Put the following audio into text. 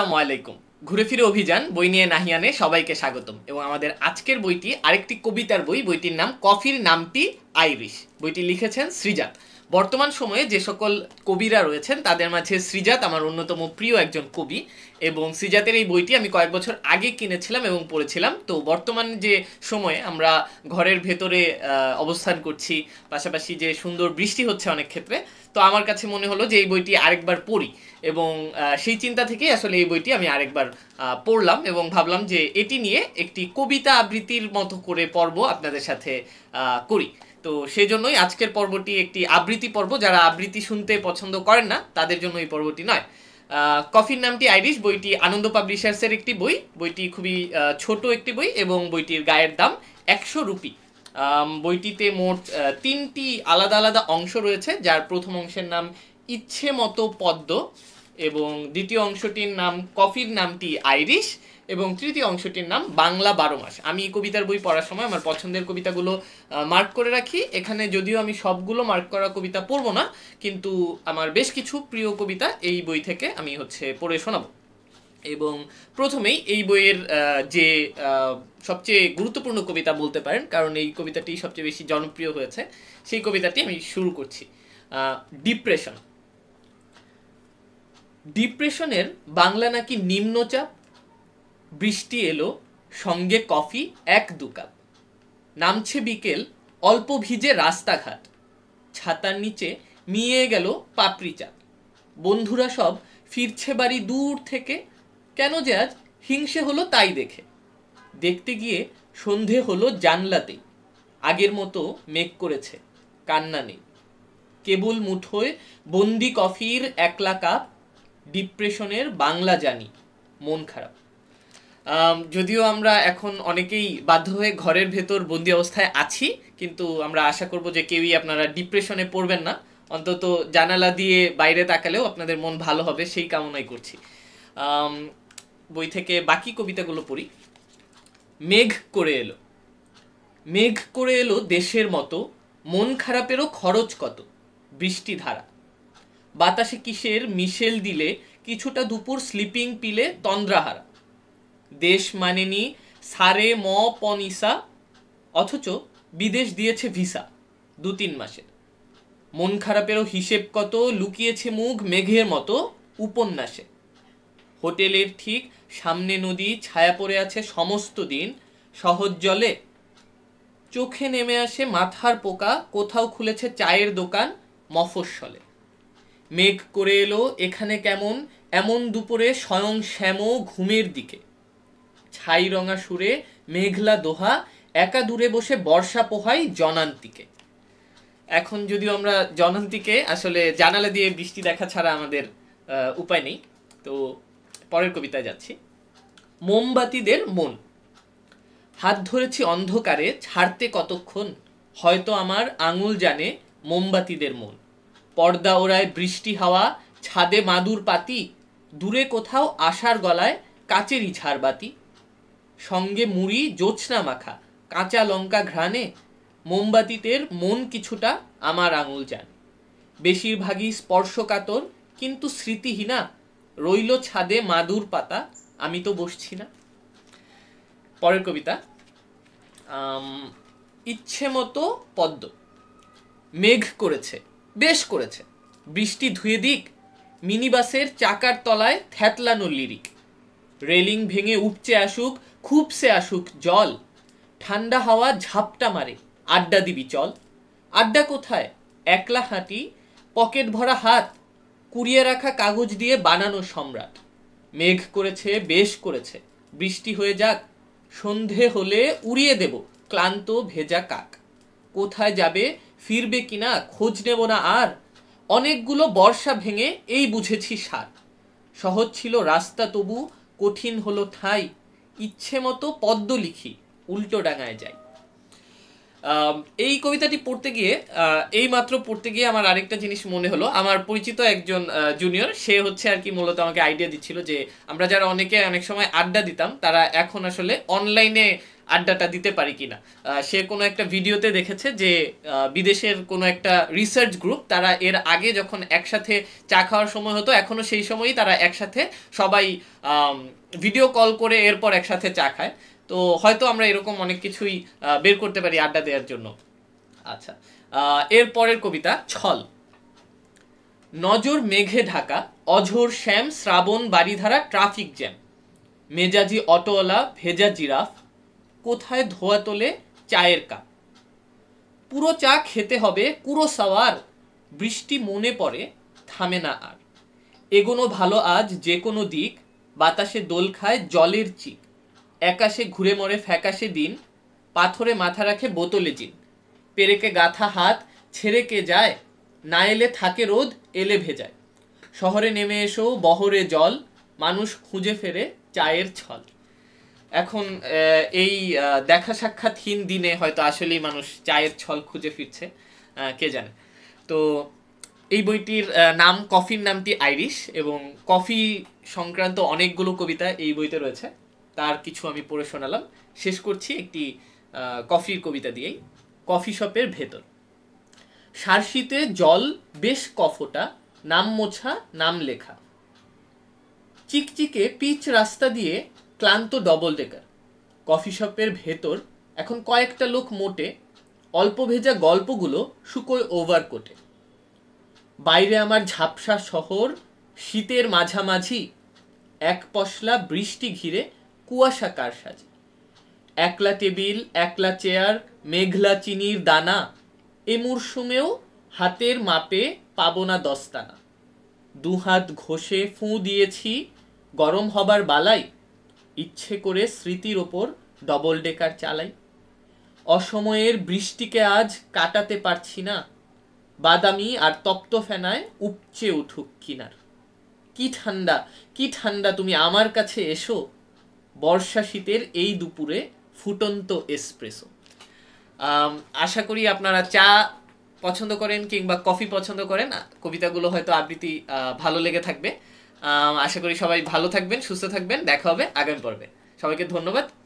আসসালামু আলাইকুম ঘুরে ফিরে অভিযান বই নিয়ে নাহিয়ানে সবাইকে স্বাগতম এবং আমাদের আজকের বইটি আরেকটি কবিতার বই বইটির নাম কফির নামটি আইরিশ বইটি লিখেছেন সৃজাত বর্তমান সময়ে যে সকল কবিরা রয়েছেন তাদের মাঝে সৃজাত আমার অন্যতম প্রিয় একজন কবি এবং সৃজাতের এই বইটি আমি কয়েক বছর আগে কিনেছিলাম এবং পড়েছিলাম তো বর্তমান যে সময়ে আমরা ঘরের ভেতরে অবস্থান করছি পাশাপাশি যে সুন্দর বৃষ্টি হচ্ছে অনেক ক্ষেত্রে তো আমার কাছে মনে হলো যে এই বইটি আরেকবার পড়ি এবং সেই চিন্তা থেকেই আসলে এই বইটি আমি আরেকবার পড়লাম এবং ভাবলাম যে এটি নিয়ে একটি কবিতা আবৃত্তির মতো করে পর্ব আপনাদের সাথে করি তো সেজন্যই আজকের পর্বটি একটি আবৃত্তি পর্ব যারা আবৃত্তি শুনতে পছন্দ করেন না তাদের জন্য এই পর্বটি নয় কফির নামটি আইরিশ বইটি আনন্দ পাবলিশার্সের একটি বই বইটি খুবই ছোট একটি বই এবং বইটির গায়ের দাম একশো রুপি বইটিতে মোট তিনটি আলাদা আলাদা অংশ রয়েছে যার প্রথম অংশের নাম ইচ্ছে মতো পদ্ম এবং দ্বিতীয় অংশটির নাম কফির নামটি আইরিশ এবং তৃতীয় অংশটির নাম বাংলা বারো মাস আমি এই কবিতার বই পড়ার সময় আমার পছন্দের কবিতাগুলো মার্ক করে রাখি এখানে যদিও আমি সবগুলো মার্ক করা কবিতা পড়ব না কিন্তু আমার বেশ কিছু প্রিয় কবিতা এই বই থেকে আমি হচ্ছে পড়ে শোনাবো এবং প্রথমেই এই বইয়ের যে সবচেয়ে গুরুত্বপূর্ণ কবিতা বলতে পারেন কারণ এই কবিতাটি সবচেয়ে বেশি জনপ্রিয় হয়েছে সেই কবিতাটি আমি শুরু করছি ডিপ্রেশন ডিপ্রেশনের বাংলা নাকি নিম্নচাপ বৃষ্টি এলো সঙ্গে কফি এক দু কাপ নামছে বিকেল অল্প ভিজে রাস্তাঘাট ছাতার নিচে মিয়ে গেল পাপড়ি চাঁদ বন্ধুরা সব ফিরছে বাড়ি দূর থেকে কেন যে আজ হিংসে হলো তাই দেখে দেখতে গিয়ে সন্ধে হলো জানলাতেই আগের মতো মেঘ করেছে কান্না নেই কেবল মুঠোয় বন্দি কফির একলা কাপ ডিপ্রেশনের বাংলা জানি মন খারাপ যদিও আমরা এখন অনেকেই বাধ্য হয়ে ঘরের ভেতর বন্দি অবস্থায় আছি কিন্তু আমরা আশা করব যে কেউই আপনারা ডিপ্রেশনে পড়বেন না অন্তত জানালা দিয়ে বাইরে তাকালেও আপনাদের মন ভালো হবে সেই কামনাই করছি বই থেকে বাকি কবিতাগুলো পড়ি মেঘ করে এলো মেঘ করে এলো দেশের মতো মন খারাপেরও খরচ কত বৃষ্টি ধারা বাতাসে কিসের মিশেল দিলে কিছুটা দুপুর স্লিপিং পিলে তন্দ্রাহারা দেশ মানেনি সারে ম পনিসা অথচ বিদেশ দিয়েছে ভিসা দু তিন মাসের মন খারাপেরও হিসেব কত লুকিয়েছে মুখ মেঘের মতো উপন্যাসে হোটেলের ঠিক সামনে নদী ছায়া পড়ে আছে সমস্ত দিন সহজ জলে চোখে নেমে আসে মাথার পোকা কোথাও খুলেছে চায়ের দোকান মফস্বলে মেঘ করে এলো এখানে কেমন এমন দুপুরে স্বয়ং শ্যাম ঘুমের দিকে ছাই রঙা সুরে মেঘলা দোহা একা দূরে বসে বর্ষা পোহাই জনান্তিকে এখন যদিও আমরা জনান্তিকে আসলে জানালা দিয়ে বৃষ্টি দেখা ছাড়া আমাদের উপায় নেই তো পরের কবিতায় যাচ্ছি মোমবাতিদের মন হাত ধরেছি অন্ধকারে ছাড়তে কতক্ষণ হয়তো আমার আঙুল জানে মোমবাতিদের মন পর্দা ওড়ায় বৃষ্টি হাওয়া ছাদে মাদুর পাতি দূরে কোথাও আশার গলায় কাচেরই ঝাড়বাতি সঙ্গে মুড়ি জোছনা মাখা কাঁচা লঙ্কা ঘ্রাণে মোমবাতিতের মন কিছুটা আমার আঙুল যান বেশিরভাগই স্পর্শকাতর কিন্তু স্মৃতিহীনা রইল ছাদে মাদুর পাতা আমি তো বসছি না পরের কবিতা ইচ্ছে মতো পদ্ম মেঘ করেছে বেশ করেছে বৃষ্টি ধুয়ে দিক মিনিবাসের চাকার তলায় থ্যাতলানো লিরিক রেলিং ভেঙে উপচে আসুক খুবসে আসুক জল ঠান্ডা হাওয়া ঝাপটা মারে আড্ডা দিবি চল আড্ডা কোথায় একলা হাঁটি পকেট ভরা হাত কুড়িয়ে রাখা কাগজ দিয়ে বানানো সম্রাট মেঘ করেছে বেশ করেছে বৃষ্টি হয়ে যাক সন্ধে হলে উড়িয়ে দেব ক্লান্ত ভেজা কাক কোথায় যাবে ফিরবে কিনা খোঁজ নেব না আর অনেকগুলো বর্ষা ভেঙে এই বুঝেছি সার সহজ ছিল রাস্তা তবু কঠিন হলো ঠাই ইচ্ছে মতো পদ্ম লিখি উল্টো ডাঙায় যাই এই কবিতাটি পড়তে গিয়ে এই মাত্র পড়তে গিয়ে আমার আরেকটা জিনিস মনে হলো আমার পরিচিত একজন জুনিয়র সে হচ্ছে আর কি মূলত আমাকে আইডিয়া দিচ্ছিল যে আমরা যারা অনেকে অনেক সময় আড্ডা দিতাম তারা এখন আসলে অনলাইনে আড্ডাটা দিতে পারি কিনা সে কোনো একটা ভিডিওতে দেখেছে যে বিদেশের কোনো একটা রিসার্চ গ্রুপ তারা এর আগে যখন একসাথে চা খাওয়ার সময় হতো এখনও সেই সময়ই তারা একসাথে সবাই ভিডিও কল করে এরপর একসাথে চা খায় তো হয়তো আমরা এরকম অনেক কিছুই বের করতে পারি আড্ডা দেওয়ার জন্য আচ্ছা এর পরের কবিতা ছল নজর মেঘে ঢাকা অঝোর শ্যাম শ্রাবণ বাড়িধারা ট্রাফিক জ্যাম মেজাজি অটোওয়ালা ভেজা জিরাফ কোথায় ধোয়া তোলে চায়ের কাপ পুরো চা খেতে হবে কুরো সাওয়ার বৃষ্টি মনে পড়ে থামে না আর এগোনো ভালো আজ যে কোনো দিক বাতাসে দোল খায় জলের চিক একাশে ঘুরে মরে ফ্যাকাশে দিন পাথরে মাথা রাখে বোতলে জিন পেরেকে গাথা হাত ছেড়ে কে যায় না এলে থাকে রোদ এলে ভেজায় শহরে নেমে এসো বহরে জল মানুষ খুঁজে ফেরে চায়ের ছল এখন এই দেখা সাক্ষাৎহীন দিনে হয়তো আসলেই মানুষ চায়ের ছল খুঁজে ফিরছে কে জানে তো এই বইটির নাম কফির নামটি আইরিশ এবং কফি সংক্রান্ত অনেকগুলো কবিতা এই বইতে রয়েছে তার কিছু আমি পড়ে শোনালাম শেষ করছি একটি কফির কবিতা দিয়েই কফি শপের ভেতর সারশিতে জল বেশ কফোটা নাম মোছা নাম লেখা চিকচিকে পিচ রাস্তা দিয়ে ক্লান্ত ডবল ডেকার কফি শপের ভেতর এখন কয়েকটা লোক মোটে অল্প ভেজা গল্পগুলো শুকোয় ওভারকোটে বাইরে আমার ঝাপসা শহর শীতের মাঝামাঝি এক পশলা বৃষ্টি ঘিরে কুয়াশা কার সাজে একলা টেবিল একলা চেয়ার মেঘলা চিনির দানা এ মরশুমেও হাতের মাপে পাবো না দস্তানা দুহাত ঘষে ফুঁ দিয়েছি গরম হবার বালাই ইচ্ছে করে স্মৃতির ওপর ডবল ডেকার চালাই অসময়ের বৃষ্টিকে আজ কাটাতে পারছি না বাদামি আর তপ্ত ফেনায় উপচে উঠুক কিনার কি ঠান্ডা কি ঠান্ডা তুমি আমার কাছে এসো বর্ষা শীতের এই দুপুরে ফুটন্ত এসপ্রেসো আশা করি আপনারা চা পছন্দ করেন কিংবা কফি পছন্দ করেন কবিতাগুলো হয়তো আবৃত্তি ভালো লেগে থাকবে আশা করি সবাই ভালো থাকবেন সুস্থ থাকবেন দেখা হবে আগামী পর্বে সবাইকে ধন্যবাদ